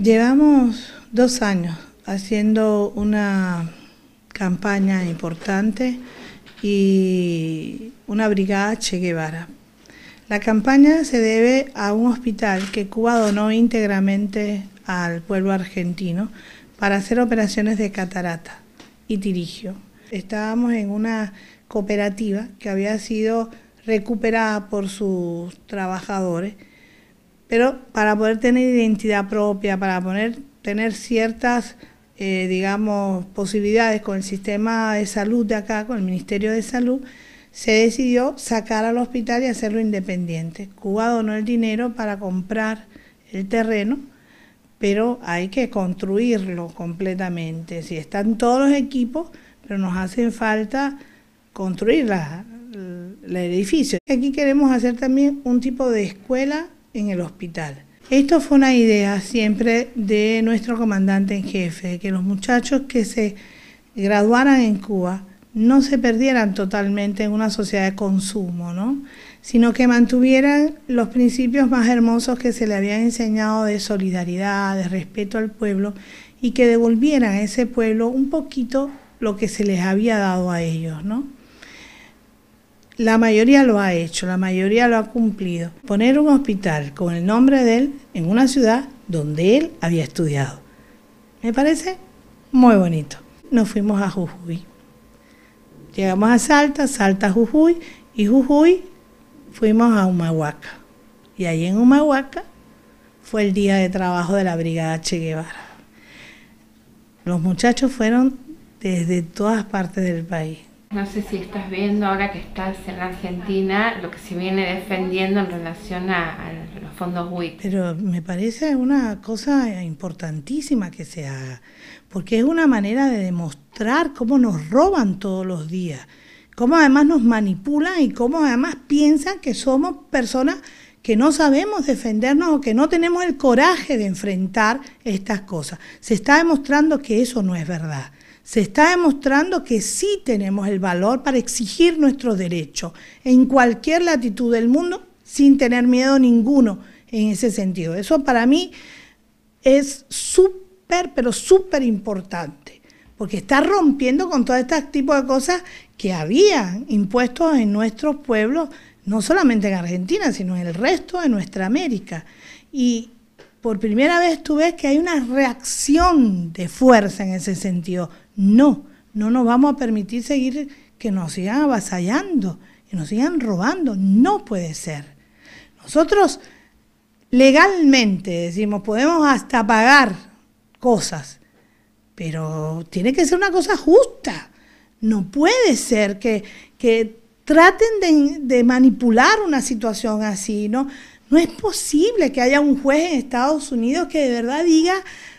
Llevamos dos años haciendo una campaña importante y una brigada Che Guevara. La campaña se debe a un hospital que Cuba donó íntegramente al pueblo argentino para hacer operaciones de catarata y tirigio. Estábamos en una cooperativa que había sido recuperada por sus trabajadores pero para poder tener identidad propia, para poder tener ciertas, eh, digamos, posibilidades con el sistema de salud de acá, con el Ministerio de Salud, se decidió sacar al hospital y hacerlo independiente. Cuba donó el dinero para comprar el terreno, pero hay que construirlo completamente. Si están todos los equipos, pero nos hacen falta construir el edificio. Aquí queremos hacer también un tipo de escuela en el hospital. Esto fue una idea siempre de nuestro comandante en jefe, que los muchachos que se graduaran en Cuba no se perdieran totalmente en una sociedad de consumo, ¿no? sino que mantuvieran los principios más hermosos que se le habían enseñado de solidaridad, de respeto al pueblo, y que devolvieran a ese pueblo un poquito lo que se les había dado a ellos. ¿no? La mayoría lo ha hecho, la mayoría lo ha cumplido. Poner un hospital con el nombre de él en una ciudad donde él había estudiado. Me parece muy bonito. Nos fuimos a Jujuy. Llegamos a Salta, Salta Jujuy y Jujuy fuimos a Humahuaca. Y ahí en Humahuaca fue el día de trabajo de la Brigada Che Guevara. Los muchachos fueron desde todas partes del país no sé si estás viendo ahora que estás en Argentina lo que se viene defendiendo en relación a, los fondos WIC. Pero me parece una cosa importantísima que se haga, porque es una manera de demostrar cómo nos roban todos los días, cómo además nos manipulan y cómo además piensan que somos personas que no sabemos defendernos o que no tenemos el coraje de enfrentar estas cosas. Se está demostrando que eso no es verdad se está demostrando que sí tenemos el valor para exigir nuestros derechos en cualquier latitud del mundo sin tener miedo ninguno en ese sentido. Eso para mí es súper, pero súper importante, porque está rompiendo con todo este tipo de cosas que había impuestos en nuestros pueblos, no solamente en Argentina, sino en el resto de nuestra América. Y, por primera vez tú ves que hay una reacción de fuerza en ese sentido. No, no nos vamos a permitir seguir que nos sigan avasallando, que nos sigan robando. No puede ser. Nosotros legalmente decimos, podemos hasta pagar cosas, pero tiene que ser una cosa justa. No puede ser que, que traten de, de manipular una situación así, ¿no? No es posible que haya un juez en Estados Unidos que de verdad diga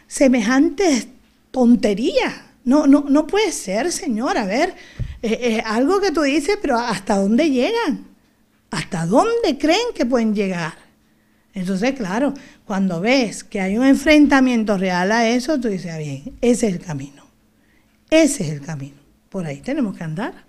semejantes tonterías. No, no, no puede ser, señor. A ver, eh, es algo que tú dices, pero ¿hasta dónde llegan? ¿Hasta dónde creen que pueden llegar? Entonces, claro, cuando ves que hay un enfrentamiento real a eso, tú dices, ah, bien, ese es el camino. Ese es el camino. Por ahí tenemos que andar.